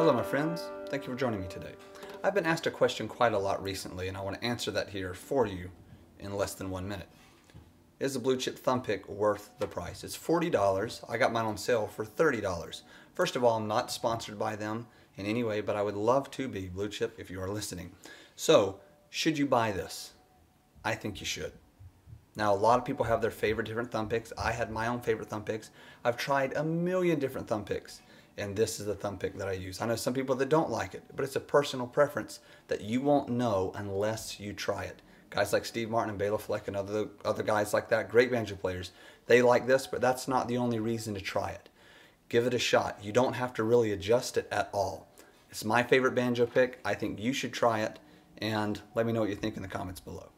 Hello my friends, thank you for joining me today. I've been asked a question quite a lot recently and I want to answer that here for you in less than one minute. Is the blue chip thumb pick worth the price? It's $40, I got mine on sale for $30. First of all, I'm not sponsored by them in any way, but I would love to be blue chip if you are listening. So, should you buy this? I think you should. Now, a lot of people have their favorite different thumb picks. I had my own favorite thumb picks. I've tried a million different thumb picks and this is the thumb pick that I use. I know some people that don't like it, but it's a personal preference that you won't know unless you try it. Guys like Steve Martin and Bela Fleck and other, other guys like that, great banjo players, they like this, but that's not the only reason to try it. Give it a shot. You don't have to really adjust it at all. It's my favorite banjo pick. I think you should try it, and let me know what you think in the comments below.